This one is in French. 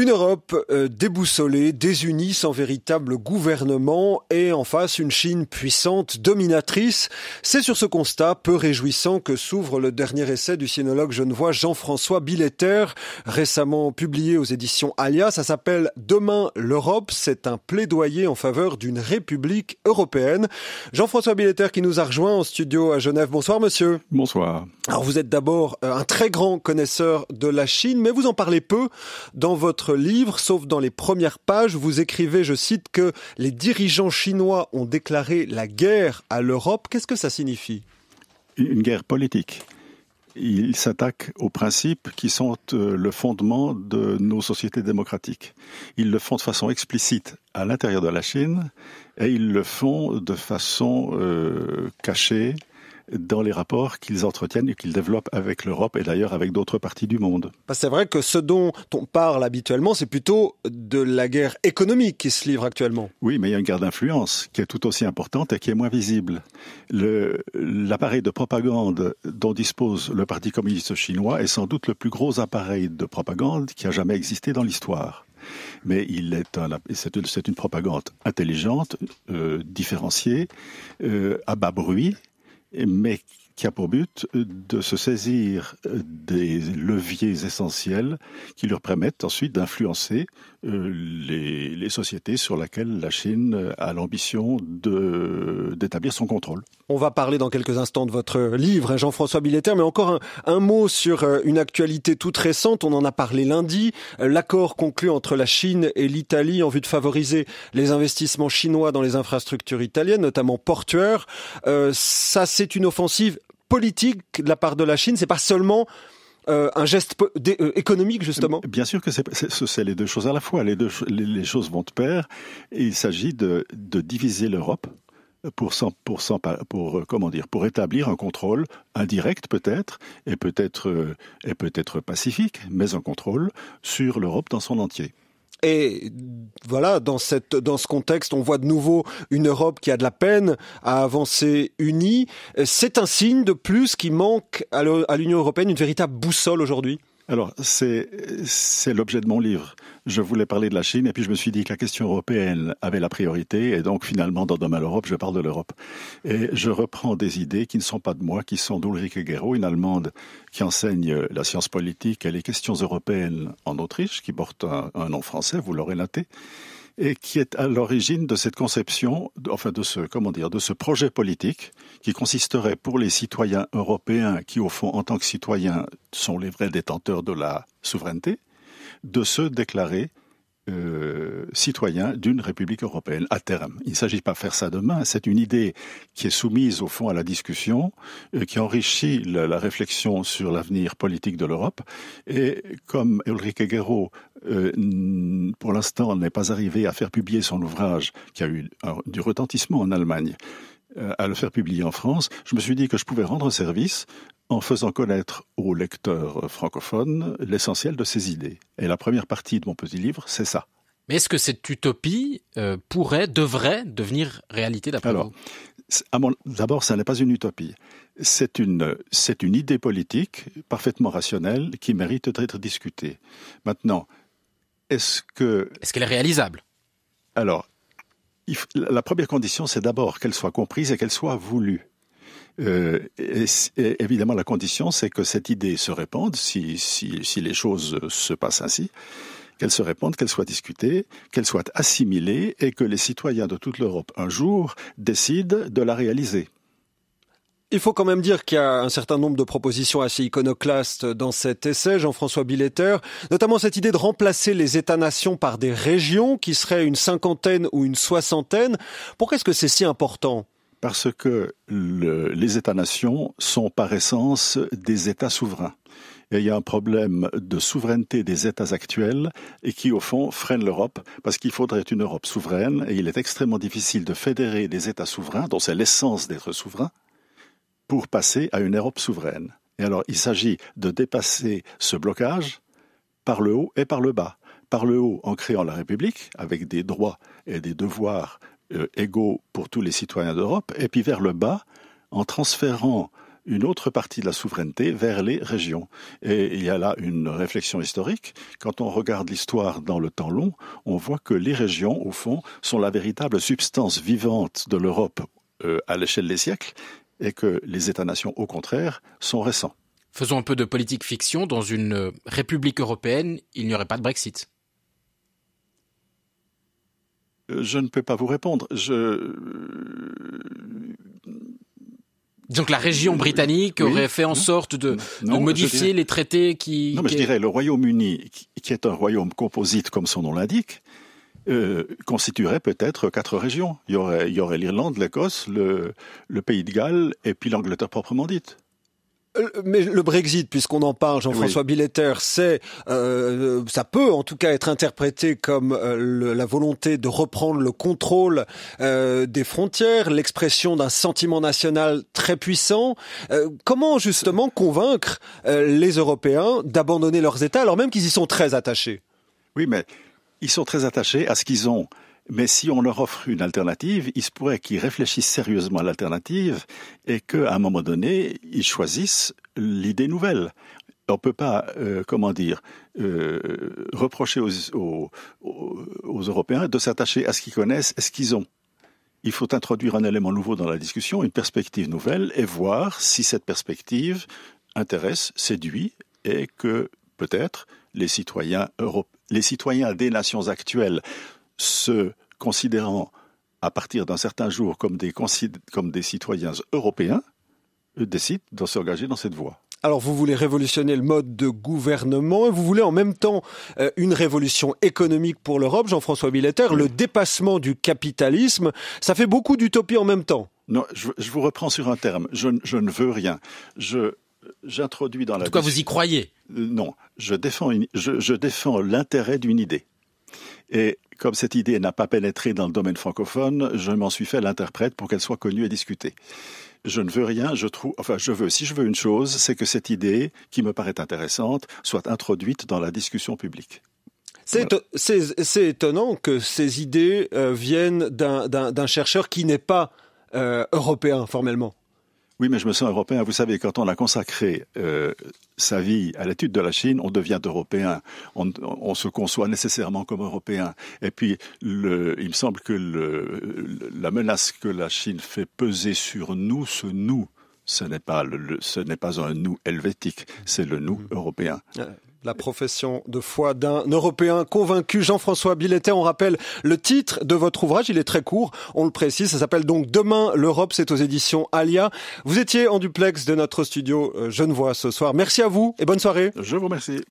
Une Europe euh, déboussolée, désunie, sans véritable gouvernement et en face une Chine puissante, dominatrice. C'est sur ce constat peu réjouissant que s'ouvre le dernier essai du sinologue genevois Jean-François Billetter, récemment publié aux éditions Alia. Ça s'appelle Demain l'Europe. C'est un plaidoyer en faveur d'une république européenne. Jean-François Billetter qui nous a rejoint en studio à Genève. Bonsoir monsieur. Bonsoir. Alors vous êtes d'abord euh, un très grand connaisseur de la Chine, mais vous en parlez peu dans votre livre, sauf dans les premières pages, vous écrivez, je cite, que les dirigeants chinois ont déclaré la guerre à l'Europe. Qu'est-ce que ça signifie Une guerre politique. Ils s'attaquent aux principes qui sont euh, le fondement de nos sociétés démocratiques. Ils le font de façon explicite à l'intérieur de la Chine et ils le font de façon euh, cachée, dans les rapports qu'ils entretiennent et qu'ils développent avec l'Europe et d'ailleurs avec d'autres parties du monde. Bah, c'est vrai que ce dont on parle habituellement, c'est plutôt de la guerre économique qui se livre actuellement. Oui, mais il y a une guerre d'influence qui est tout aussi importante et qui est moins visible. L'appareil de propagande dont dispose le Parti communiste chinois est sans doute le plus gros appareil de propagande qui a jamais existé dans l'histoire mais il est c'est une, propagande intelligente, euh, différenciée, euh, à bas bruit, make qui a pour but de se saisir des leviers essentiels qui leur permettent ensuite d'influencer euh, les, les, sociétés sur lesquelles la Chine a l'ambition d'établir son contrôle. On va parler dans quelques instants de votre livre, hein, Jean-François Billetter, mais encore un, mot sur euh, une actualité toute récente. On en a parlé lundi. Euh, l'accord conclu entre la Chine et l'Italie en vue de favoriser les investissements chinois dans les infrastructures italiennes, notamment portuaires. ça, c'est une offensive politique de la part de la Chine. C'est pas seulement euh, un geste euh, économique justement Bien sûr que c'est les deux choses à la fois. Les deux les, choses vont de pair. il s'agit de, diviser l'Europe pour, pour, pour, euh, comment pour établir un contrôle indirect peut-être et peut-être et peut-être pacifique, mais un contrôle sur l'Europe dans son entier. Et voilà, dans, ce contexte, on voit de nouveau une Europe qui a de la peine à avancer unie. C'est un signe de plus qui manque à l'Union européenne une véritable boussole aujourd'hui. Alors, c'est l'objet de mon livre je voulais parler de la Chine et puis je me suis dit que la question européenne avait la priorité et donc finalement dans Domaine l'Europe, je parle de l'Europe. Et je reprends des idées qui ne sont pas de moi, qui sont d'Ulrike Guerrero, une Allemande qui enseigne la science politique et les questions européennes en Autriche, qui porte un, nom français, vous l'aurez noté et qui est à l'origine de cette conception, enfin de ce, comment dire, de ce projet politique qui consisterait pour les citoyens européens qui, au fond, en tant que citoyens, sont les vrais détenteurs de la souveraineté, de se déclarer euh, citoyen d'une République européenne à terme. Il ne s'agit pas de faire ça demain, c'est une idée qui est soumise au fond à la discussion, euh, qui enrichit la, réflexion sur l'avenir politique de l'Europe. Et comme Ulrich Guerrero, euh, pour l'instant, n'est pas arrivé à faire publier son ouvrage, qui a eu du retentissement en Allemagne, euh, à le faire publier en France, je me suis dit que je pouvais rendre service en faisant connaître aux lecteurs francophones l'essentiel de ses idées. Et la première partie de mon petit livre, c'est ça. Mais est-ce que cette utopie euh, pourrait, devrait devenir réalité d'après vous D'abord, ça n'est pas une utopie. C'est une, une idée politique parfaitement rationnelle qui mérite d'être discutée. Maintenant, est-ce que... Est-ce qu'elle est réalisable Alors, la première condition, c'est d'abord qu'elle soit comprise et qu'elle soit voulue. Euh, évidemment, la condition, c'est que cette idée se répande, si, si les choses se passent ainsi, qu'elle se répande, qu'elle soit discutée, qu'elle soit assimilée et que les citoyens de toute l'Europe un jour décident de la réaliser. Il faut quand même dire qu'il y a un certain nombre de propositions assez iconoclastes dans cet essai, Jean-François Billetter, notamment cette idée de remplacer les États-nations par des régions qui seraient une cinquantaine ou une soixantaine. Pourquoi est-ce que c'est si important Parce que les États-nations sont par essence des États souverains. il y a un problème de souveraineté des États actuels et qui, au fond, freine l'Europe parce qu'il faudrait une Europe souveraine et il est extrêmement difficile de fédérer des États souverains, dont c'est l'essence d'être souverain, pour passer à une Europe souveraine. Et alors, il s'agit de dépasser ce blocage par le haut et par le bas. Par le haut, en créant la République, avec des droits et des devoirs euh, égaux pour tous les citoyens d'Europe, et puis vers le bas, en transférant une autre partie de la souveraineté vers les régions. Et il y a là une réflexion historique. Quand on regarde l'histoire dans le temps long, on voit que les régions, au fond, sont la véritable substance vivante de l'Europe euh, à l'échelle des siècles et que les États-nations, au contraire, sont récents. Faisons un peu de politique fiction. Dans une euh, République européenne, il n'y aurait pas de Brexit. Euh, je ne peux pas vous répondre. Je... Euh, Donc la région britannique aurait fait en sorte de, modifier les traités qui... Non, mais je dirais le Royaume-Uni, qui est un royaume composite comme son nom l'indique, euh, constituerait peut-être quatre régions. Il y aurait, l'Irlande, l'Écosse, le, Pays de Galles et puis l'Angleterre proprement dite. Euh, mais le Brexit, puisqu'on en parle, Jean-François Billetter, c'est, euh, ça peut en tout cas être interprété comme la volonté de reprendre le contrôle des frontières, l'expression d'un sentiment national très puissant. comment justement convaincre les Européens d'abandonner leurs États alors même qu'ils y sont très attachés Oui, mais ils sont très attachés à ce qu'ils ont. Mais si on leur offre une alternative, il se pourrait qu'ils réfléchissent sérieusement à l'alternative et qu'à un moment donné, ils choisissent l'idée nouvelle. On ne peut pas, euh, comment dire, euh, reprocher aux, aux, aux Européens de s'attacher à ce qu'ils connaissent et ce qu'ils ont. Il faut introduire un élément nouveau dans la discussion, une perspective nouvelle, et voir si cette perspective intéresse, séduit, et que peut-être les citoyens, Europe, les citoyens des nations actuelles se considérant à partir d'un certain jour comme des, citoyens européens, euh, décident de s'engager dans cette voie. Alors vous voulez révolutionner le mode de gouvernement et vous voulez en même temps euh, une révolution économique pour l'Europe, Jean-François Billetter, le dépassement du capitalisme, ça fait beaucoup d'utopie en même temps. Non, je, vous reprends sur un terme, je, ne veux rien. j'introduis dans la... En tout cas, vous y croyez euh, non, je défends, je, défends l'intérêt d'une idée. Et comme cette idée n'a pas pénétré dans le domaine francophone, je m'en suis fait l'interprète pour qu'elle soit connue et discutée. Je ne veux rien, je trouve, enfin, je veux, si je veux une chose, c'est que cette idée, qui me paraît intéressante, soit introduite dans la discussion publique. C'est étonnant que ces idées euh, viennent d'un chercheur qui n'est pas euh, européen formellement. Oui, mais je me sens européen. Vous savez, quand on a consacré euh, sa vie à l'étude de la Chine, on devient européen. On, se conçoit nécessairement comme européen. Et puis, le, il me semble que le, la menace que la Chine fait peser sur nous, ce nous, ce n'est pas, le, ce n'est pas un nous helvétique, c'est le nous mmh. européen. Euh, la profession de foi d'un Européen convaincu, Jean-François Billetet. On rappelle le titre de votre ouvrage, il est très court, on le précise, ça s'appelle donc Demain l'Europe, c'est aux éditions Alia. Vous étiez en duplex de notre studio euh, Genevois ce soir. Merci à vous et bonne soirée. Je vous remercie.